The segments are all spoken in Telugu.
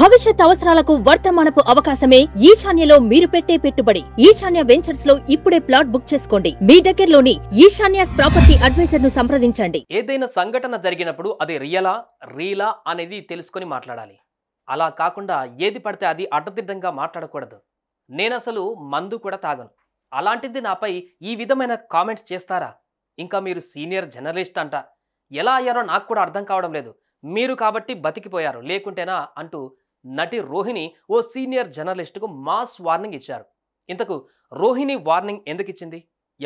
భవిష్యత్ అవసరాలకు వర్తమానపు అవకాశమే ఈశాన్యలో మీరు పెట్టే పెట్టుబడి ఈశాన్య వెంచర్స్ లో ఇప్పుడే ప్లాట్ బుక్ చేసుకోండి మీ దగ్గరలోని ఈశాన్య ప్రాపర్టీ అడ్వైజర్ ను సంప్రదించండి ఏదైనా సంఘటన జరిగినప్పుడు అది రియలా రీలా అనేది తెలుసుకొని మాట్లాడాలి అలా కాకుండా ఏది పడితే అది అడ్డదిడ్డంగా మాట్లాడకూడదు నేనసలు మందు కూడా తాగను అలాంటిది నాపై ఈ విధమైన కామెంట్స్ చేస్తారా ఇంకా మీరు సీనియర్ జర్నలిస్ట్ అంట ఎలా అయ్యారో నాకు కూడా అర్థం కావడం లేదు మీరు కాబట్టి బతికిపోయారు లేకుంటేనా అంటూ నటి రోహిణి ఓ సీనియర్ జర్నలిస్టుకు మాస్ వార్నింగ్ ఇచ్చారు ఇంతకు రోహిణి వార్నింగ్ ఎందుకు ఇచ్చింది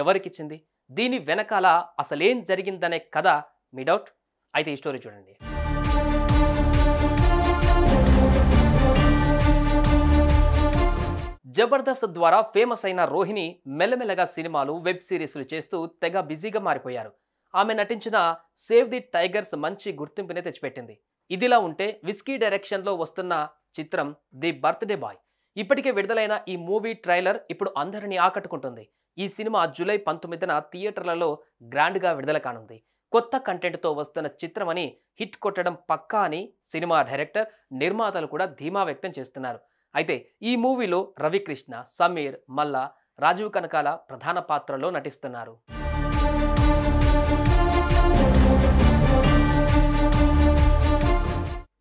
ఎవరికిచ్చింది దీని వెనకాల అసలేం జరిగిందనే కథ మీ డౌట్ అయితే ఈ స్టోరీ చూడండి జబర్దస్త్ ద్వారా ఫేమస్ అయిన రోహిణి మెల్లమెల్లగా సినిమాలు వెబ్ సిరీస్లు చేస్తూ తెగ బిజీగా మారిపోయారు ఆమె నటించిన సేవ్ ది టైగర్స్ మంచి గుర్తింపునే తెచ్చిపెట్టింది ఇదిలా ఉంటే విస్కీ డైరెక్షన్లో వస్తున్న చిత్రం ది బర్త్డే బాయ్ ఇప్పటికే విడుదలైన ఈ మూవీ ట్రైలర్ ఇప్పుడు అందరినీ ఆకట్టుకుంటుంది ఈ సినిమా జూలై పంతొమ్మిదిన థియేటర్లలో గ్రాండ్గా విడుదల కానుంది కొత్త కంటెంట్తో వస్తున్న చిత్రమని హిట్ కొట్టడం పక్కా అని సినిమా డైరెక్టర్ నిర్మాతలు కూడా ధీమా వ్యక్తం చేస్తున్నారు అయితే ఈ మూవీలో రవికృష్ణ సమీర్ మల్లా రాజీవ్ కనకాల ప్రధాన పాత్రలో నటిస్తున్నారు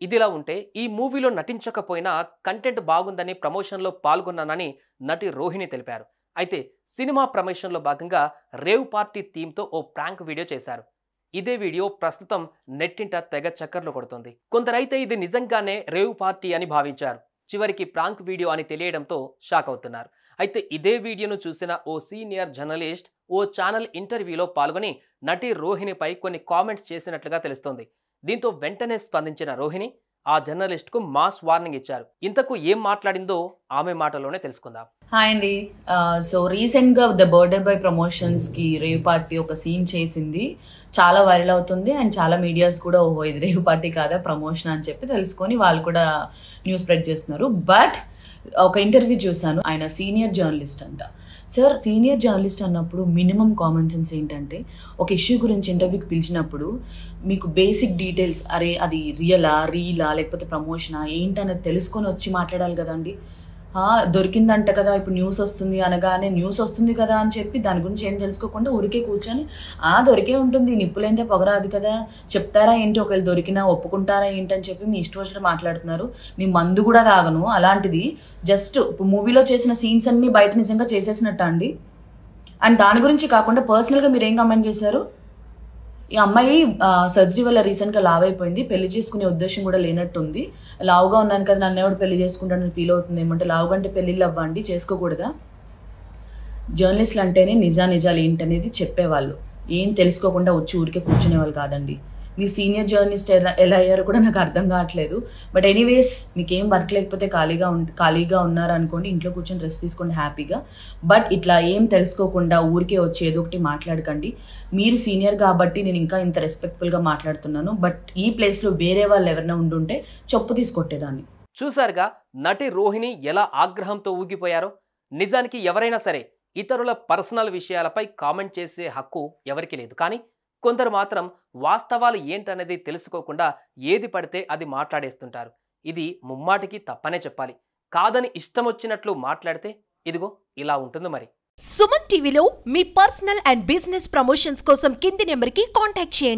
ఇదిలా ఉంటే ఈ మూవీలో నటించకపోయినా కంటెంట్ బాగుందని ప్రమోషన్లో పాల్గొన్నానని నటి రోహిణి తెలిపారు అయితే సినిమా ప్రమోషన్లో భాగంగా రేవ్ పార్టీ థీమ్తో ఓ ప్రాంక్ వీడియో చేశారు ఇదే వీడియో ప్రస్తుతం నెట్టింట తెగ చక్కర్లు కొడుతుంది కొందరైతే ఇది నిజంగానే రేవ్ పార్టీ అని భావించారు చివరికి ప్రాంక్ వీడియో అని తెలియడంతో షాక్ అవుతున్నారు అయితే ఇదే వీడియోను చూసిన ఓ సీనియర్ జర్నలిస్ట్ ఓ ఛానల్ ఇంటర్వ్యూలో పాల్గొని నటి రోహిణిపై కొన్ని కామెంట్స్ చేసినట్లుగా తెలుస్తోంది దీంతో వెంటనే స్పందించిన రోహిణి ఆ జర్నలిస్ట్కు మాస్ వార్నింగ్ ఇచ్చారు ఇంతకు ఏం మాట్లాడిందో ఆమె మాటలోనే తెలుసుకుందాం హాయ్ అండి సో రీసెంట్గా ద బర్త్డే బై ప్రమోషన్స్కి రేవ్ పార్టీ ఒక సీన్ చేసింది చాలా వైరల్ అవుతుంది అండ్ చాలా మీడియాస్ కూడా ఓహో ఇది రేవ్ పార్టీ కాదా ప్రమోషన్ అని చెప్పి తెలుసుకొని వాళ్ళు కూడా న్యూస్ స్ప్రెడ్ చేస్తున్నారు బట్ ఒక ఇంటర్వ్యూ చూశాను ఆయన సీనియర్ జర్నలిస్ట్ అంట సార్ సీనియర్ జర్నలిస్ట్ అన్నప్పుడు మినిమం కామన్ సెన్స్ ఏంటంటే ఒక ఇష్యూ గురించి ఇంటర్వ్యూకి పిలిచినప్పుడు మీకు బేసిక్ డీటెయిల్స్ అరే అది రియలా రీలా లేకపోతే ప్రమోషనా ఏంటనేది తెలుసుకొని వచ్చి మాట్లాడాలి కదండి దొరికిందంట కదా ఇప్పుడు న్యూస్ వస్తుంది అనగానే న్యూస్ వస్తుంది కదా అని చెప్పి దాని గురించి ఏం తెలుసుకోకుండా ఊరికే కూర్చొని ఆ దొరికే ఉంటుంది నిప్పులైతే పొగరాదు కదా చెప్తారా ఏంటి ఒకవేళ దొరికినా ఒప్పుకుంటారా ఏంటి అని చెప్పి మీ ఇష్టం వచ్చినట్టు మాట్లాడుతున్నారు నీ మందు కూడా తాగను అలాంటిది జస్ట్ ఇప్పుడు మూవీలో చేసిన సీన్స్ అన్ని బయట నిజంగా చేసేసినట్టండి అండి అండ్ దాని గురించి కాకుండా పర్సనల్గా మీరు ఏం కమెంట్ చేశారు ఈ అమ్మాయి సర్జరీ వల్ల రీసెంట్గా లావ్ అయిపోయింది పెళ్లి చేసుకునే ఉద్దేశం కూడా లేనట్టుంది లావుగా ఉన్నాను కదా నన్ను ఎవరు పెళ్లి చేసుకుంటాను ఫీల్ అవుతుంది ఏమంటే లావుగా అంటే పెళ్ళిళ్ళు అవ్వండి చేసుకోకూడదా జర్నలిస్టులు అంటేనే నిజా నిజాలు ఏంటనేది చెప్పేవాళ్ళు ఏం తెలుసుకోకుండా వచ్చి ఊరికే కూర్చునేవాళ్ళు కాదండి మీ సీనియర్ జర్నలిస్ట్ ఎలా ఎలా అయ్యారో కూడా నాకు అర్థం కావట్లేదు బట్ ఎనీవేస్ మీకు ఏం వర్క్ లేకపోతే ఖాళీగా ఉం ఖాళీగా ఉన్నారనుకోండి ఇంట్లో కూర్చొని రెస్ట్ తీసుకోండి హ్యాపీగా బట్ ఇట్లా ఏం తెలుసుకోకుండా ఊరికే వచ్చి ఏదో ఒకటి మాట్లాడకండి మీరు సీనియర్ కాబట్టి నేను ఇంకా ఇంత రెస్పెక్ట్ఫుల్గా మాట్లాడుతున్నాను బట్ ఈ ప్లేస్లో వేరే వాళ్ళు ఎవరైనా ఉండుంటే చెప్పు తీసుకొట్టేదాన్ని చూసారుగా నటి రోహిణి ఎలా ఆగ్రహంతో ఊగిపోయారో నిజానికి ఎవరైనా సరే ఇతరుల పర్సనల్ విషయాలపై కామెంట్ చేసే హక్కు ఎవరికి లేదు కానీ కొందరు మాత్రం వాస్తవాలు ఏంటనేది తెలుసుకోకుండా ఏది పడితే అది మాట్లాడేస్తుంటారు ఇది ముమ్మాటికి తప్పనే చెప్పాలి కాదని ఇష్టం వచ్చినట్లు మాట్లాడితే ఇదిగో ఇలా ఉంటుంది మరి సుమన్ టీవీలో మీ పర్సనల్ అండ్ బిజినెస్ ప్రమోషన్స్ కోసం కింది నెంబర్కి కాంటాక్ట్ చేయండి